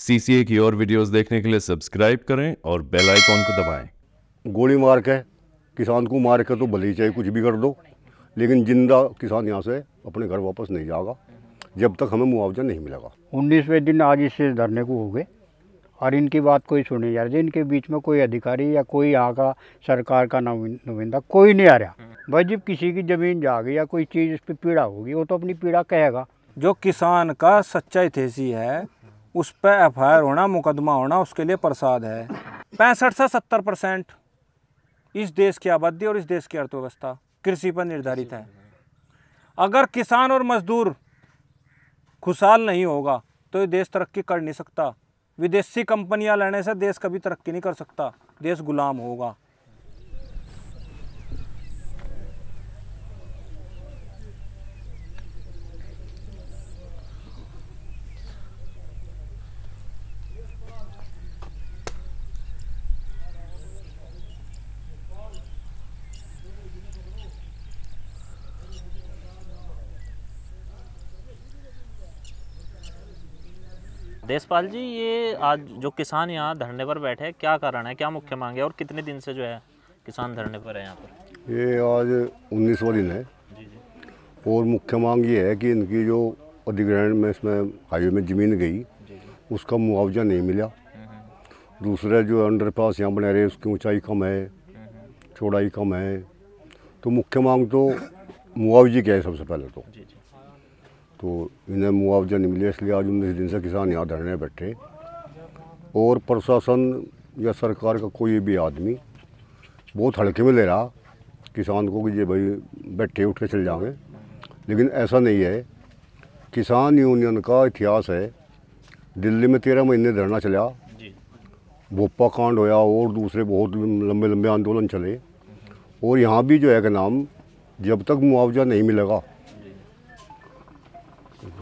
CCA की और videos देखने के लिए सब्सक्राइब करें और बेल आइकॉन को दबाएं। गोली मार के किसान को मार के तो भले चाहे कुछ भी कर दो लेकिन जिंदा किसान यहाँ से अपने घर वापस नहीं जाएगा जब तक हमें मुआवजा नहीं मिलेगा उन्नीसवें दिन आज इससे धरने को हो गए और इनकी बात कोई सुनी जा रही इनके बीच में कोई अधिकारी या कोई यहाँ का सरकार का नुमाइंदा कोई नहीं आ रहा भाई जब किसी की ज़मीन गई या कोई चीज़ इस पर पीड़ा होगी वो तो अपनी पीड़ा कहेगा जो किसान का सच्चा इतिहासी है उस पर एफ आई आर होना मुकदमा होना उसके लिए प्रसाद है पैंसठ से सत्तर परसेंट इस देश की आबादी और इस देश की अर्थव्यवस्था कृषि पर निर्धारित है अगर किसान और मजदूर खुशहाल नहीं होगा तो ये देश तरक्की कर नहीं सकता विदेशी कंपनियां लेने से देश कभी तरक्की नहीं कर सकता देश गुलाम होगा देशपाल जी ये आज जो किसान यहाँ धरने पर बैठे हैं क्या कारण है क्या मुख्य मांग है और कितने दिन से जो है किसान धरने पर है यहाँ पर ये आज उन्नीसवा दिन है और मुख्य मांग ये है कि इनकी जो अधिग्रहण में इसमें हाईवे में ज़मीन गई उसका मुआवजा नहीं मिला हम्म, हम्म। दूसरा जो अंडर पास यहाँ बने रहे उसकी ऊंचाई कम है हम्म, चौड़ाई कम है तो मुख्य मांग तो मुआवजे की है सबसे पहले तो तो इन्हें मुआवजा नहीं मिले इसलिए आज उन्नीस दिन से किसान यहाँ धरने बैठे और प्रशासन या सरकार का कोई भी आदमी बहुत हल्के में ले रहा किसान को कि ये भाई बैठे उठ के चल जाएंगे लेकिन ऐसा नहीं है किसान यूनियन का इतिहास है दिल्ली में तेरह महीने धरना चला भोपा कांड होया और दूसरे बहुत लंबे लंबे आंदोलन चले और यहाँ भी जो है कि नाम जब तक मुआवजा नहीं मिलेगा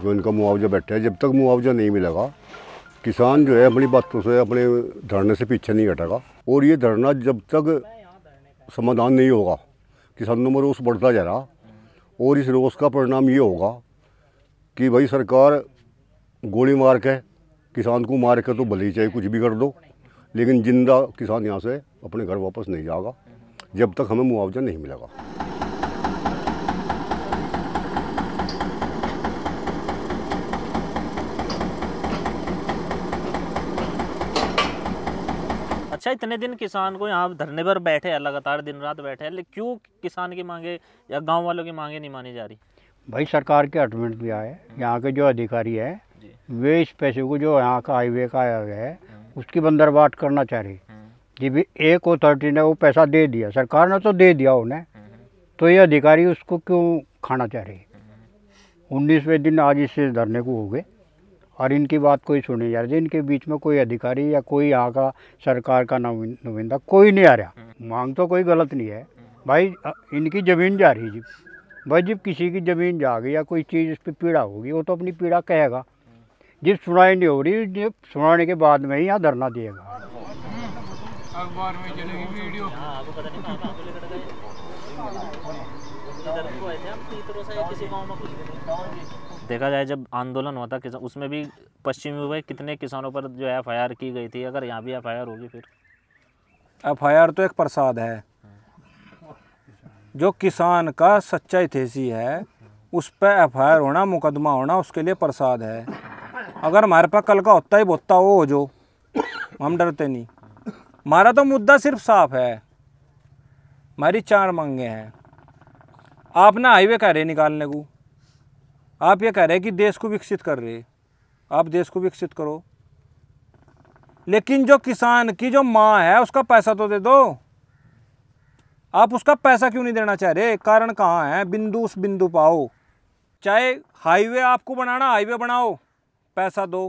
जो इनका मुआवजा बैठा है जब तक मुआवजा नहीं मिलेगा किसान जो है अपनी बातों तो से अपने धरने से पीछे नहीं हटेगा और ये धरना जब तक समाधान नहीं होगा किसानों में रोष बढ़ता जा रहा और इस रोष का परिणाम ये होगा कि भाई सरकार गोली मार के किसान को मार के तो भले चाहे कुछ भी कर दो लेकिन जिंदा किसान यहाँ से अपने घर वापस नहीं जाएगा जब तक हमें मुआवजा नहीं मिलेगा अच्छा इतने दिन किसान को यहाँ धरने पर बैठे हैं लगातार दिन रात बैठे हैं लेकिन क्यों किसान की मांगे या गाँव वालों की मांगे नहीं मानी जा रही भाई सरकार के अटमेंट भी आए हम्म। यहाँ के जो अधिकारी है वे इस पैसे को जो यहाँ का हाईवे का आया है हम्म। उसकी बंदरबाट करना चाह रही हम्म। जी भी एक अथॉरिटी ने वो पैसा दे दिया सरकार ने तो दे दिया उन्हें तो ये अधिकारी उसको क्यों खाना चाह रही उन्नीसवें दिन आज इससे धरने को हो गए और इनकी बात कोई सुनी जा रही इनके बीच में कोई अधिकारी या कोई यहाँ का सरकार का नुमाइंदा कोई नहीं आ रहा हम्म। मांग तो कोई गलत नहीं है भाई इनकी ज़मीन जा रही जी भाई जब किसी की ज़मीन जा गई या कोई चीज़ इस पर पीड़ा होगी वो तो अपनी पीड़ा कहेगा जब सुनाई नहीं हो रही जब सुनाने के बाद में ही यहाँ धरना दिएगा अखबार में वीडियो देखा जाए जब आंदोलन हुआ था किसान उसमें भी पश्चिमी हुए कितने किसानों पर जो एफ आई आर की गई थी अगर यहाँ भी एफ आई आर होगी फिर एफ आई आर तो एक प्रसाद है जो किसान का सच्चा इतिहासी है उस पर एफ आई आर होना मुकदमा होना उसके लिए प्रसाद है अगर हमारे पास कल का होता ही बोता हो जो हम डरते नहीं हमारा तो मुद्दा सिर्फ साफ है हमारी चार मांगे हैं आप ना हाईवे का रे निकालने को आप ये कह रहे हैं कि देश को विकसित कर रहे आप देश को विकसित करो लेकिन जो किसान की जो माँ है उसका पैसा तो दे दो आप उसका पैसा क्यों नहीं देना चाह रहे कारण कहाँ है बिंदु उस बिंदु पाओ चाहे हाईवे आपको बनाना हाईवे बनाओ पैसा दो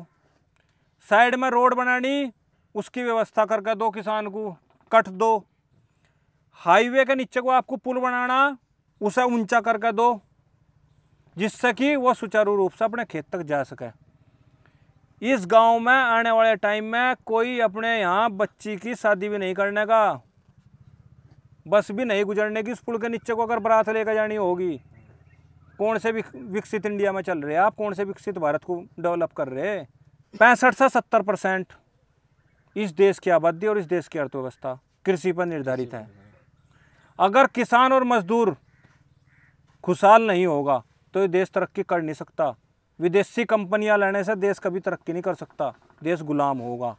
साइड में रोड बनानी उसकी व्यवस्था करके दो किसान को कट दो हाईवे के नीचे को आपको पुल बनाना उसे ऊंचा करके दो जिससे कि वो सुचारू रूप से अपने खेत तक जा सके इस गांव में आने वाले टाइम में कोई अपने यहाँ बच्ची की शादी भी नहीं करने का बस भी नहीं गुजरने की इस पुल के नीचे को अगर बरात लेकर जानी होगी कौन से विकसित इंडिया में चल रहे हैं आप कौन से विकसित भारत को डेवलप कर रहे हैं पैंसठ से सत्तर परसेंट इस देश की आबादी और इस देश की अर्थव्यवस्था कृषि पर निर्धारित है अगर किसान और मजदूर खुशहाल नहीं होगा तो ये देश तरक्की कर नहीं सकता विदेशी कंपनियां लेने से देश कभी तरक्की नहीं कर सकता देश गुलाम होगा